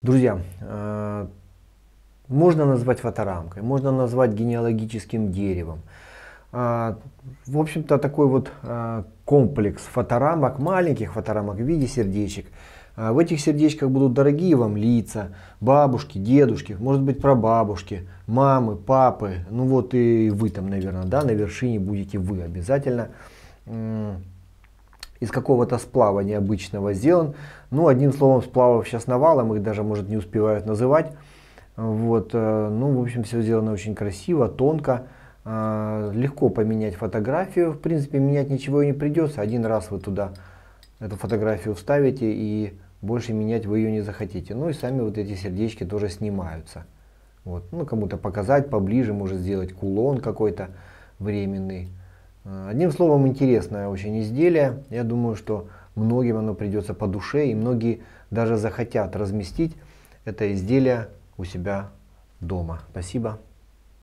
Друзья, э, можно назвать фоторамкой, можно назвать генеалогическим деревом. Э, в общем-то, такой вот э, комплекс фоторамок, маленьких фоторамок в виде сердечек. В этих сердечках будут дорогие вам лица, бабушки, дедушки, может быть прабабушки, мамы, папы. Ну вот и вы там, наверное, да, на вершине будете вы обязательно из какого-то сплава необычного сделан. Ну, одним словом, сплавов сейчас навалом, их даже, может, не успевают называть. Вот, э, ну, в общем, все сделано очень красиво, тонко. Э, легко поменять фотографию. В принципе, менять ничего и не придется. Один раз вы туда эту фотографию вставите и больше менять вы ее не захотите. Ну и сами вот эти сердечки тоже снимаются. Вот. Ну, кому-то показать поближе, может сделать кулон какой-то временный. Одним словом, интересное очень изделие. Я думаю, что многим оно придется по душе, и многие даже захотят разместить это изделие у себя дома. Спасибо.